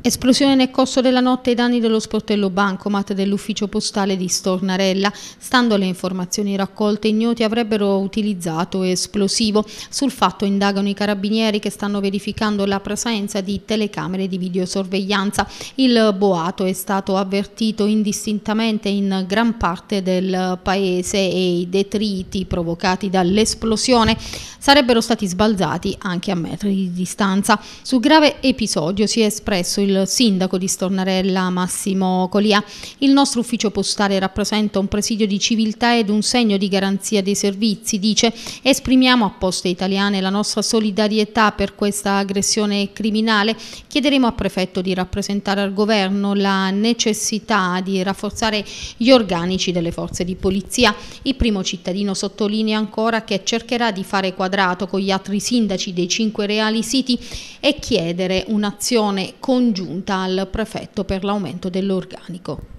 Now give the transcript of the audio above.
Esplosione nel corso della notte ai danni dello sportello Bancomat dell'ufficio postale di Stornarella. Stando alle informazioni raccolte, ignoti avrebbero utilizzato esplosivo. Sul fatto indagano i carabinieri che stanno verificando la presenza di telecamere di videosorveglianza. Il boato è stato avvertito indistintamente in gran parte del paese e i detriti provocati dall'esplosione sarebbero stati sbalzati anche a metri di distanza. Su grave episodio si è espresso il il sindaco di Stornarella Massimo Colia. Il nostro ufficio postale rappresenta un presidio di civiltà ed un segno di garanzia dei servizi, dice. Esprimiamo a Poste Italiane la nostra solidarietà per questa aggressione criminale. Chiederemo al prefetto di rappresentare al governo la necessità di rafforzare gli organici delle forze di polizia. Il primo cittadino sottolinea ancora che cercherà di fare quadrato con gli altri sindaci dei cinque reali siti e chiedere un'azione congiunta giunta al prefetto per l'aumento dell'organico.